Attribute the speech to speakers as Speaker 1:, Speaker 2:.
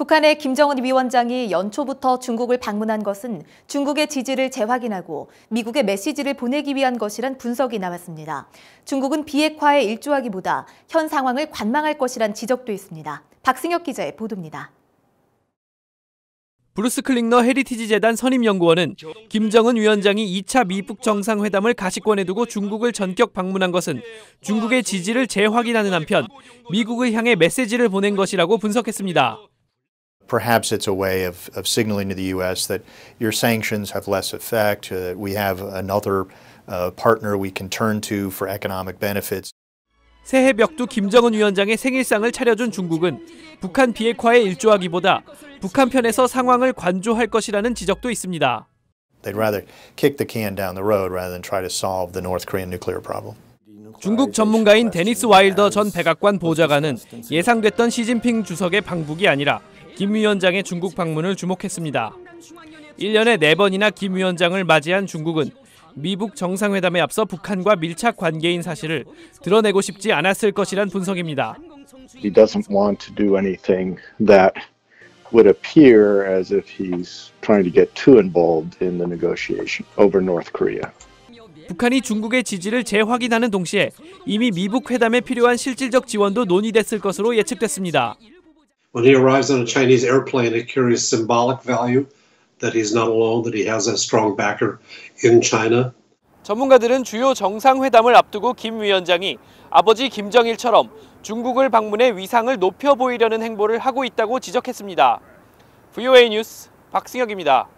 Speaker 1: 북한의 김정은 위원장이 연초부터 중국을 방문한 것은 중국의 지지를 재확인하고 미국의 메시지를 보내기 위한 것이란 분석이 나왔습니다. 중국은 비핵화에 일조하기보다 현 상황을 관망할 것이란 지적도 있습니다. 박승혁 기자의 보도입니다. 브루스 클링너 헤리티지 재단 선임연구원은 김정은 위원장이 2차 미북 정상회담을 가시권에 두고 중국을 전격 방문한 것은 중국의 지지를 재확인하는 한편 미국을 향해 메시지를 보낸 것이라고 분석했습니다.
Speaker 2: perhaps it's a way of, of signaling to the U.S. that your sanctions have less effect, uh, we have another uh, partner we can turn to for economic
Speaker 1: benefits. 새해 벽두 김정은 위원장의 생일상을 차려준 중국은 북한 비핵화에 일조하기보다 북한 편에서 상황을 관조할 것이라는 지적도 있습니다.
Speaker 2: They'd rather kick the can down the road rather than try to solve the North Korean nuclear problem.
Speaker 1: 중국 전문가인 데니스 와일더 전 백악관 보좌관은 예상됐던 시진핑 주석의 방북이 아니라 김 위원장의 중국 방문을 주목했습니다. 1년에 4번이나 김 위원장을 맞이한 중국은 미북 정상회담에 앞서 북한과 밀착 관계인 사실을 드러내고 싶지 않았을 것이란 분석입니다.
Speaker 2: He doesn't want to do anything that would appear as if he's trying to get too involved in the negotiation over North Korea.
Speaker 1: 북한이 중국의 지지를 재확인하는 동시에 이미 미북 회담에 필요한 실질적 지원도 논의됐을 것으로 예측됐습니다. When he arrives on a Chinese airplane, it carries symbolic value that he's not alone, that he has a strong backer in China. 전문가들은 주요 정상회담을 앞두고 김 위원장이 아버지 김정일처럼 중국을 방문해 위상을 높여 보이려는 행보를 하고 있다고 지적했습니다. VOA 뉴스 박승혁입니다.